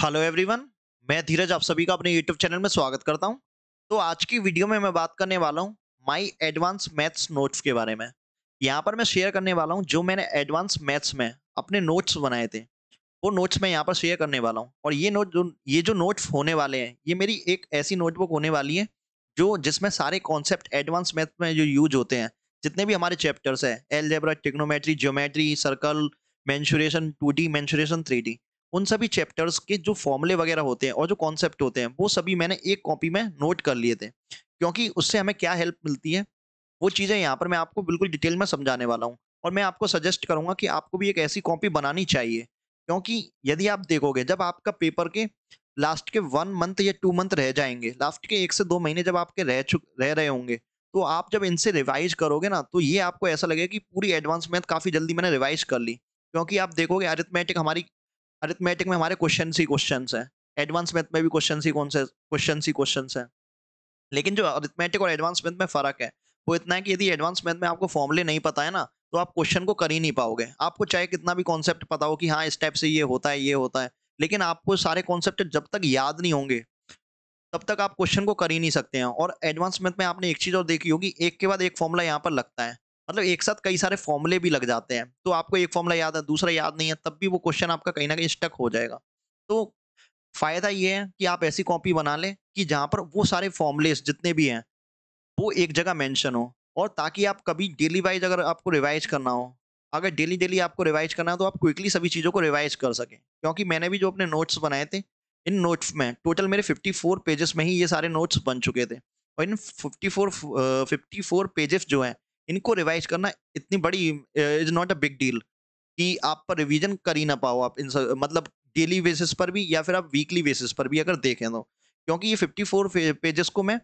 hello everyone मैं धीरज आप सभी का अपने यूट्यूब चैनल में स्वागत करता हूं तो आज की वीडियो में मैं बात करने वाला हूं माय एडवांस मैथ्स नोट्स के बारे में यहां पर मैं शेयर करने वाला हूं जो मैंने एडवांस मैथ्स में अपने नोट्स बनाए थे वो नोट्स मैं यहाँ पर शेयर करने वाला हूँ और ये नोट जो ये जो नोट्स होने वाले हैं ये मेरी एक ऐसी नोटबुक होने वाली है जो जिसमें सारे कॉन्सेप्ट एडवांस मैथ में जो यूज होते हैं जितने भी हमारे चैप्टर्स हैं algebra trigonometry geometry circle mensuration two D mensuration three D उन सभी चैप्टर्स के जो फॉर्मूले वगैरह होते हैं और जो कॉन्सेप्ट होते हैं वो सभी मैंने एक कॉपी में नोट कर लिए थे क्योंकि उससे हमें क्या हेल्प मिलती है वो चीज़ें यहाँ पर मैं आपको बिल्कुल डिटेल में समझाने वाला हूँ और मैं आपको सजेस्ट करूँगा कि आपको भी एक ऐसी कॉपी बनानी चाहिए क्योंकि यदि आप देखोगे जब आपका पेपर के लास्ट के वन मंथ या टू मंथ रह जाएंगे लास्ट के एक से दो महीने जब आपके रह चुक रह रहे होंगे तो आप जब इनसे रिवाइज करोगे ना तो ये आपको ऐसा लगेगा कि पूरी एडवांस मैथ काफ़ी जल्दी मैंने रिवाइज कर ली क्योंकि आप देखोगे अरिथमेटिक हमारी अरिथमेटिक में हमारे क्वेश्चन ही क्वेश्चन हैं एडवांस मैथ में भी क्वेश्चन ही कौन से क्वेश्चन ही क्वेश्चन हैं लेकिन जो अरिथमेटिक और एडवांस मैथ में फ़र्क है वो इतना है कि यदि एडवांस मैथ में आपको फॉर्मूले नहीं पता है ना तो आप क्वेश्चन को कर ही नहीं पाओगे आपको चाहे कितना भी कॉन्सेप्ट पता हो कि हाँ स्टेप से ये होता है ये होता है लेकिन आपको सारे कॉन्सेप्ट जब तक याद नहीं होंगे तब तक आप क्वेश्चन को कर ही नहीं सकते हैं और एडवांस मैथ में आपने एक चीज़ और देखी होगी एक के बाद एक फॉर्मूला यहाँ पर लगता है मतलब एक साथ कई सारे फॉर्मूले भी लग जाते हैं तो आपको एक फॉर्मूला याद है दूसरा याद नहीं है तब भी वो क्वेश्चन आपका कहीं ना कहीं स्टक हो जाएगा तो फ़ायदा ये है कि आप ऐसी कॉपी बना लें कि जहाँ पर वो सारे फॉर्मूलेस जितने भी हैं वो एक जगह मैंशन हो और ताकि आप कभी डेली वाइज अगर आपको रिवाइज करना हो अगर डेली डेली आपको रिवाइज करना हो तो आप क्विकली सभी चीज़ों को रिवाइज कर सकें क्योंकि मैंने भी जो अपने नोट्स बनाए थे इन नोट्स में टोटल मेरे 54 पेजेस में ही ये सारे नोट्स बन चुके थे और इन 54 54 पेजेस जो हैं इनको रिवाइज करना इतनी बड़ी is not a big deal कि आप पर रिविजन कर ही ना पाओ आप इन सब मतलब डेली बेसिस पर भी या फिर आप वीकली बेसिस पर भी अगर देखें तो क्योंकि ये 54 पेजेस को मैं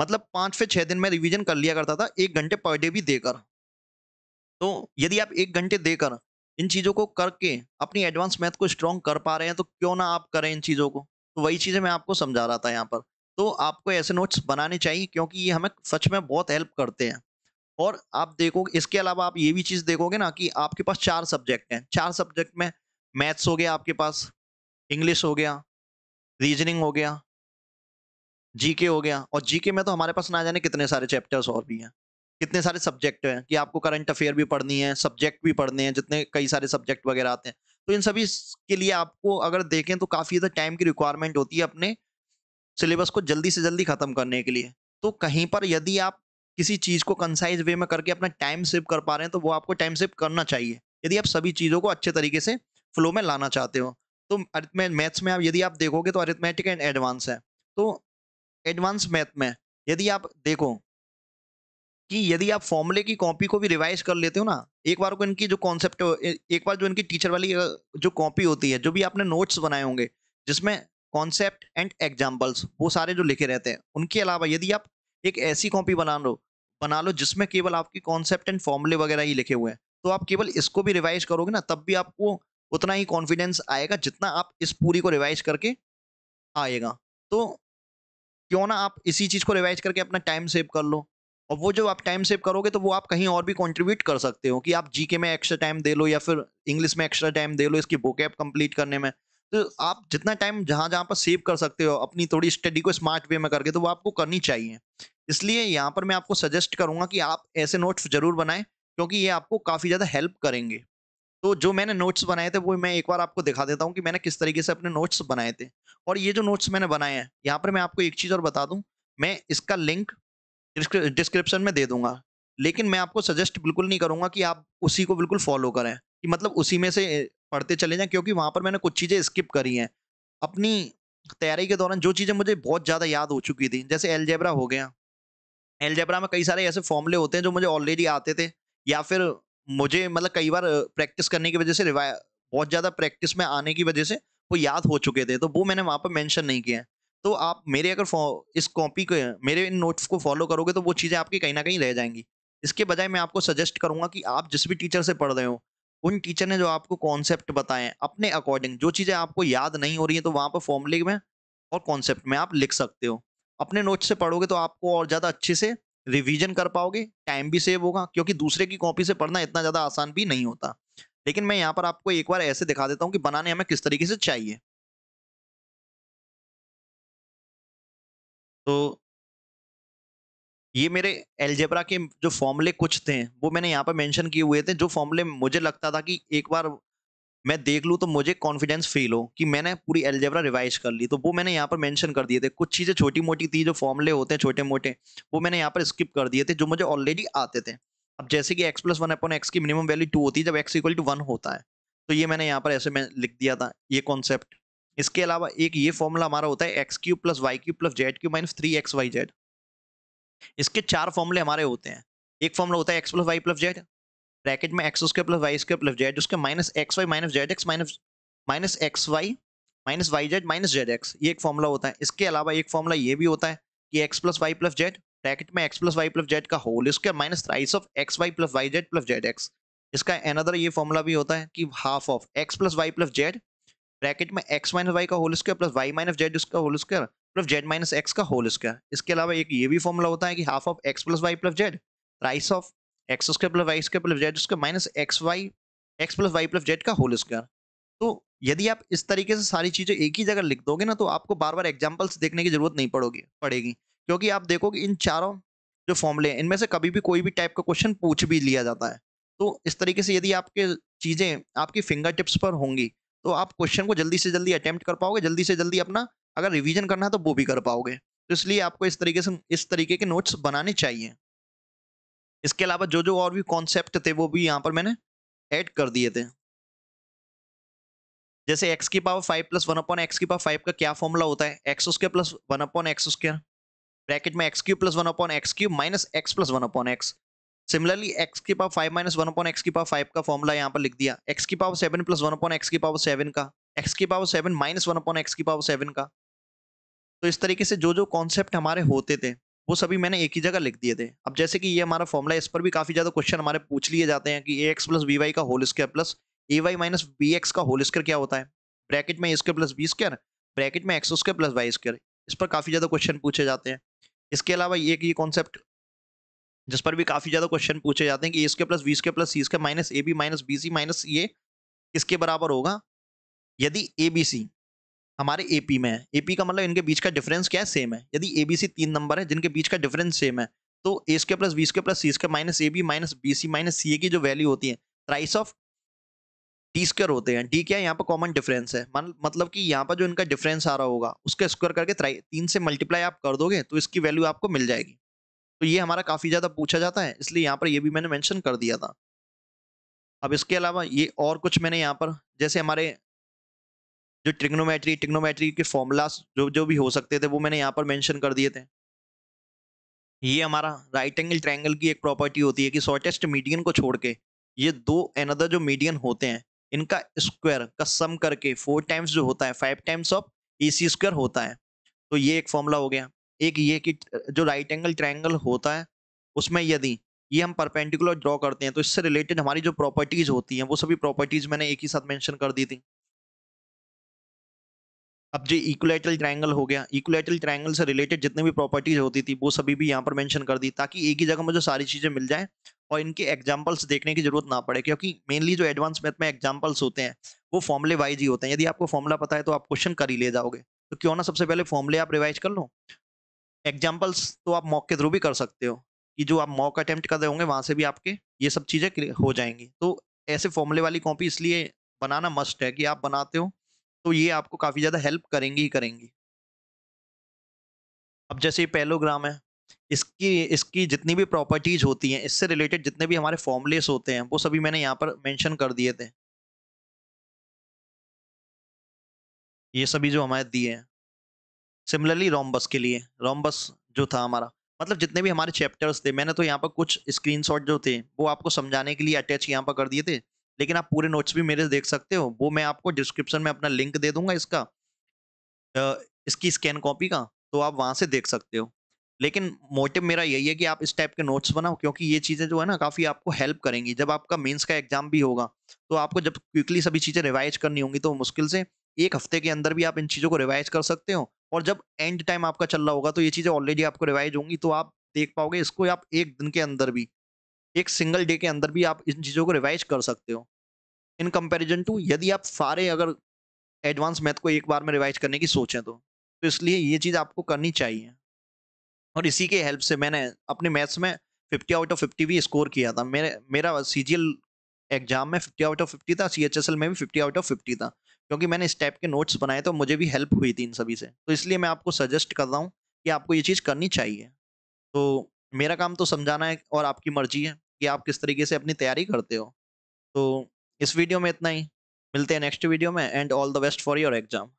मतलब पाँच से छः दिन में रिवीजन कर लिया करता था एक घंटे पर डे भी देकर तो यदि आप एक घंटे देकर इन चीज़ों को करके अपनी एडवांस मैथ को स्ट्रॉन्ग कर पा रहे हैं तो क्यों ना आप करें इन चीज़ों को तो वही चीज़ें मैं आपको समझा रहा था यहाँ पर तो आपको ऐसे नोट्स बनाने चाहिए क्योंकि ये हमें सच में बहुत हेल्प करते हैं और आप देखोगे इसके अलावा आप ये भी चीज देखोगे ना कि आपके पास चार सब्जेक्ट हैं चार सब्जेक्ट में मैथ्स हो गया आपके पास इंग्लिश हो गया रीजनिंग हो गया जीके हो गया और जीके में तो हमारे पास ना जाने कितने सारे चैप्टर्स और भी हैं कितने सारे सब्जेक्ट हैं कि आपको करंट अफेयर भी पढ़नी है सब्जेक्ट भी पढ़ने हैं जितने कई सारे सब्जेक्ट वगैरह आते हैं तो इन सभी के लिए आपको अगर देखें तो काफ़ी ज़्यादा टाइम की रिक्वायरमेंट होती है अपने सिलेबस को जल्दी से जल्दी ख़त्म करने के लिए तो कहीं पर यदि आप किसी चीज़ को कंसाइज वे में करके अपना टाइम सेव कर पा रहे हैं तो वो आपको टाइम सेव करना चाहिए यदि आप सभी चीज़ों को अच्छे तरीके से फ्लो में लाना चाहते हो तो मैथ्स में आप यदि आप देखोगे तो अरिथमेटिक एंड एडवांस है तो एडवांस मैथ में यदि आप देखो कि यदि आप फॉर्मूले की कॉपी को भी रिवाइज कर लेते हो ना एक बार को इनकी जो कॉन्सेप्ट एक बार जो इनकी टीचर वाली जो कॉपी होती है जो भी आपने नोट्स बनाए होंगे जिसमें कॉन्सेप्ट एंड एग्जाम्पल्स वो सारे जो लिखे रहते हैं उनके अलावा यदि आप एक ऐसी कॉपी बना लो बना लो जिसमें केवल आपकी कॉन्सेप्ट एंड फॉर्मूले वगैरह ही लिखे हुए हैं तो आप केवल इसको भी रिवाइज करोगे ना तब भी आपको उतना ही कॉन्फिडेंस आएगा जितना आप इस पूरी को रिवाइज करके आएगा तो क्यों ना आप इसी चीज़ को रिवाइज करके अपना टाइम सेव कर लो और वो जो आप टाइम सेव करोगे तो वो आप कहीं और भी कंट्रीब्यूट कर सकते हो कि आप जीके में एक्स्ट्रा टाइम दे लो या फिर इंग्लिश में एक्स्ट्रा टाइम दे लो इसकी बुक कंप्लीट करने में तो आप जितना टाइम जहाँ जहाँ पर सेव कर सकते हो अपनी थोड़ी स्टडी को स्मार्ट वे में करके तो वो आपको करनी चाहिए इसलिए यहाँ पर मैं आपको सजेस्ट करूँगा कि आप ऐसे नोट्स जरूर बनाएं क्योंकि ये आपको काफ़ी ज़्यादा हेल्प करेंगे तो जो मैंने नोट्स बनाए थे वो मैं एक बार आपको दिखा देता हूँ कि मैंने किस तरीके से अपने नोट्स बनाए थे और ये जो नोट्स मैंने बनाए हैं यहाँ पर मैं आपको एक चीज़ और बता दूँ मैं इसका लिंक डिस्क्रिप्शन में दे दूँगा लेकिन मैं आपको सजेस्ट बिल्कुल नहीं करूँगा कि आप उसी को बिल्कुल फॉलो करें कि मतलब उसी में से पढ़ते चले जाएँ क्योंकि वहाँ पर मैंने कुछ चीज़ें स्किप करी हैं अपनी तैयारी के दौरान जो चीज़ें मुझे बहुत ज़्यादा याद हो चुकी थी जैसे एलजेबरा हो गया एलजेब्रा में कई सारे ऐसे फॉर्मूले होते हैं जो मुझे ऑलरेडी आते थे या फिर मुझे मतलब कई बार प्रैक्टिस करने की वजह से रिवाय बहुत ज़्यादा प्रैक्टिस में आने की वजह से वो याद हो चुके थे तो वो मैंने वहाँ पर मैंशन नहीं किया तो आप मेरे अगर इस कॉपी को मेरे इन नोट्स को फॉलो करोगे तो वो चीज़ें आपकी कहीं ना कहीं रह जाएंगी इसके बजाय मैं आपको सजेस्ट करूँगा कि आप जिस भी टीचर से पढ़ रहे हो उन टीचर ने जो आपको कॉन्सेप्ट बताएं अपने अकॉर्डिंग जो चीज़ें आपको याद नहीं हो रही हैं तो वहाँ पर फॉर्मूले में और कॉन्सेप्ट में आप लिख सकते हो अपने नोट से पढ़ोगे तो आपको और ज़्यादा अच्छे से रिवीजन कर पाओगे टाइम भी सेव होगा क्योंकि दूसरे की कॉपी से पढ़ना इतना ज़्यादा आसान भी नहीं होता लेकिन मैं यहाँ पर आपको एक बार ऐसे दिखा देता हूँ कि बनाने हमें किस तरीके से चाहिए तो ये मेरे एलजेब्रा के जो फॉर्मूले कुछ थे वो मैंने यहाँ पर मेंशन किए हुए थे जो फॉर्मूले मुझे लगता था कि एक बार मैं देख लूँ तो मुझे कॉन्फिडेंस फील हो कि मैंने पूरी एलजेब्रा रिवाइज कर ली तो वो मैंने यहाँ पर मेंशन कर दिए थे कुछ चीज़ें छोटी मोटी थी जो फॉर्मूले होते हैं छोटे मोटे वो मैंने यहाँ पर स्किप कर दिए थे जो मुझे ऑलरेडी आते थे अब जैसे कि X plus one upon X की मिनिमम वैल्यू टू होती है जब एक्स इक्वल टू वन होता है तो ये मैंने यहाँ पर ऐसे में लिख दिया था ये कॉन्सेप्ट इसके अलावा एक ये फॉर्मूला हमारा होता है X cube plus Y cube plus Z cube minus three X Y Z इसके चार फॉर्मूले हमारे होते हैं एक फॉर्मूला होता है X plus Y plus Z bracket में X square plus Y square plus Z उसके minus X Y minus Z X minus minus X Y minus Y Z minus Z X ये एक फॉर्मूला होता है इसके अलावा एक फॉर्मूला ये भी होता है कि X plus Y plus Z bracket में X plus Y plus Z का होल इसके minus thrice of X Y plus Y Z plus Z X इसका अनदर ये फॉर्मूला भी होता है कि half of X plus Y plus Z bracket में एक्स माइनस वाई का whole square plus Y minus Z उसका whole square plus Z minus X का होल स्क्वायर इसके अलावा एक ये भी फॉर्मूला होता है कि half of X plus Y plus Z thrice of X square plus Y square plus Z square minus X Y X plus Y plus Z का होल स्क्वायर तो यदि आप इस तरीके से सारी चीज़ें एक ही जगह लिख दोगे ना तो आपको बार बार एग्जाम्पल्स देखने की जरूरत नहीं पड़ोगी पड़ेगी क्योंकि आप देखोगे इन चारों जो फॉर्मूले हैं इनमें से कभी भी कोई भी टाइप का क्वेश्चन पूछ भी लिया जाता है तो इस तरीके से यदि आपके चीज़ें आपकी फिंगर टिप्स पर होंगी तो आप क्वेश्चन को जल्दी से जल्दी अटैम्प्ट कर पाओगे जल्दी से जल्दी अपना अगर रिवीजन करना है तो वो भी कर पाओगे तो इसलिए आपको इस तरीके से इस तरीके के नोट्स बनाने चाहिए इसके अलावा जो जो और भी कॉन्सेप्ट थे वो भी यहाँ पर मैंने ऐड कर दिए थे जैसे x की power five plus one upon X की पावर फाइव का क्या फॉर्मूला होता है एक्स उसके प्लस वन अपॉन एक्स उसके ब्रैकेट में X cube plus one upon X cube minus X plus one upon X similarly X की power five minus one upon X की पावर फाइव का फॉर्मूला यहाँ पर लिख दिया एक्स की power seven plus one upon X की power seven का एक्स की power seven minus one upon X की पावर सेवन का तो इस तरीके से जो जो कॉन्सेप्ट हमारे होते थे वो सभी मैंने एक ही जगह लिख दिए थे अब जैसे कि ये हमारा फॉर्मूला इस पर भी काफी ज्यादा क्वेश्चन हमारे पूछ लिए जाते हैं कि a x plus b y का whole square plus a y minus b x का होल स्क्र क्या होता है ब्रैकेट में a square plus b square bracket में x square plus y square इस पर काफी ज्यादा क्वेश्चन पूछे जाते हैं इसके अलावा ये ये कॉन्सेप्ट जिस पर भी काफी ज्यादा क्वेश्चन पूछे जाते हैं कि a square plus b square plus c square minus a b minus b c minus a इसके बराबर होगा यदि ए बी सी हमारे एपी में है एपी का मतलब इनके बीच का डिफरेंस क्या है सेम है यदि ए बी सी तीन नंबर है जिनके बीच का डिफरेंस सेम है तो a square plus b square plus c square minus a b minus b c minus c a की जो वैल्यू होती है प्राइस ऑफ टी स्क्र होते हैं डी क्या है यहाँ पर कॉमन डिफरेंस है मतलब कि यहाँ पर जो इनका डिफरेंस आ रहा होगा उसका स्क्वायर करके तीन से मल्टीप्लाई आप कर दोगे तो इसकी वैल्यू आपको मिल जाएगी तो ये हमारा काफ़ी ज़्यादा पूछा जाता है इसलिए यहाँ पर ये भी मैंने मैंशन कर दिया था अब इसके अलावा ये और कुछ मैंने यहाँ पर जैसे हमारे जो ट्रिग्नोमेट्री ट्रिग्नोमेट्री के फॉर्मूलाज जो जो भी हो सकते थे वो मैंने यहाँ पर मेंशन कर दिए थे ये हमारा राइट एंगल ट्रायंगल की एक प्रॉपर्टी होती है कि शॉर्टेस्ट मीडियन को छोड़ के ये दो एनदर जो मीडियन होते हैं इनका स्क्वायर का सम करके फोर टाइम्स जो होता है five times of a c square होता है तो ये एक फॉर्मूला हो गया एक ये कि जो राइट एंगल ट्रायंगल होता है उसमें यदि ये हम परपेंडिकुलर ड्रॉ करते हैं तो इससे रिलेटेड हमारी जो प्रॉपर्टीज होती हैं वो सभी प्रॉपर्टीज मैंने एक ही साथ मेंशन कर दी थी अब जो इक्वलेटल ट्रायंगल हो गया इक्वलेटल ट्रायंगल से रिलेटेड जितने भी प्रॉपर्टीज होती थी वो सभी भी यहाँ पर मेंशन कर दी ताकि एक ही जगह मुझे सारी चीजें मिल जाएं और इनके एग्जाम्पल्स देखने की जरूरत ना पड़े क्योंकि मेनली जो एडवांस मैथ में एग्जाम्पल्स होते हैं वो फॉर्मले वाइज ही होते हैं यदि आपको फॉर्मला पता है तो आप क्वेश्चन कर ही ले जाओगे तो क्यों ना सबसे पहले फॉर्मुले आप रिवाइज कर लो एग्जाम्पल्स तो आप मॉक के थ्रू भी कर सकते हो कि जो आप मॉक अटेम्प्ट कर रहे होंगे वहाँ से भी आपके ये सब चीज़ें हो जाएंगी तो ऐसे फॉर्मले वाली कॉपी इसलिए बनाना मस्ट है कि आप बनाते हो तो ये आपको काफ़ी ज़्यादा हेल्प करेंगी ही करेंगी अब जैसे ये पेलोग्राम है इसकी इसकी जितनी भी प्रॉपर्टीज होती हैं इससे रिलेटेड जितने भी हमारे फॉर्मलेस होते हैं वो सभी मैंने यहाँ पर मेंशन कर दिए थे ये सभी जो हमारे दिए हैं सिमिलरली रोमबस के लिए रोमबस जो था हमारा मतलब जितने भी हमारे चैप्टर्स थे मैंने तो यहाँ पर कुछ स्क्रीनशॉट जो थे वो आपको समझाने के लिए अटैच यहाँ पर कर दिए थे लेकिन आप पूरे नोट्स भी मेरे देख सकते हो वो मैं आपको डिस्क्रिप्शन में अपना लिंक दे दूंगा इसका इसकी स्कैन कॉपी का तो आप वहाँ से देख सकते हो लेकिन मोटिव मेरा यही है कि आप इस टाइप के नोट्स बनाओ क्योंकि ये चीज़ें जो है ना काफ़ी आपको हेल्प करेंगी जब आपका मेंस का एग्जाम भी होगा तो आपको जब क्विकली सभी चीज़ें रिवाइज करनी होंगी तो मुश्किल से एक हफ्ते के अंदर भी आप इन चीज़ों को रिवाइज कर सकते हो और जब एंड टाइम आपका चल रहा होगा तो ये चीज़ें ऑलरेडी आपको रिवाइज होंगी तो आप देख पाओगे इसको आप एक दिन के अंदर भी एक सिंगल डे के अंदर भी आप इन चीज़ों को रिवाइज कर सकते हो इन कंपैरिजन टू यदि आप सारे अगर एडवांस मैथ को एक बार में रिवाइज करने की सोचें तो तो इसलिए ये चीज़ आपको करनी चाहिए और इसी के हेल्प से मैंने अपने मैथ्स में फिफ्टी आउट ऑफ फिफ्टी भी स्कोर किया था मेरे मेरा सी एग्जाम में फिफ्टी आउट ऑफ फिफ्टी था सी में भी फिफ्टी आउट ऑफ फिफ्टी था क्योंकि मैंने इस टाइप के नोट्स बनाए तो मुझे भी हेल्प हुई थी इन सभी से तो इसलिए मैं आपको सजेस्ट कर रहा हूँ कि आपको ये चीज़ करनी चाहिए तो मेरा काम तो समझाना है और आपकी मर्जी है कि आप किस तरीके से अपनी तैयारी करते हो तो इस वीडियो में इतना ही मिलते हैं नेक्स्ट वीडियो में and all the best for your exam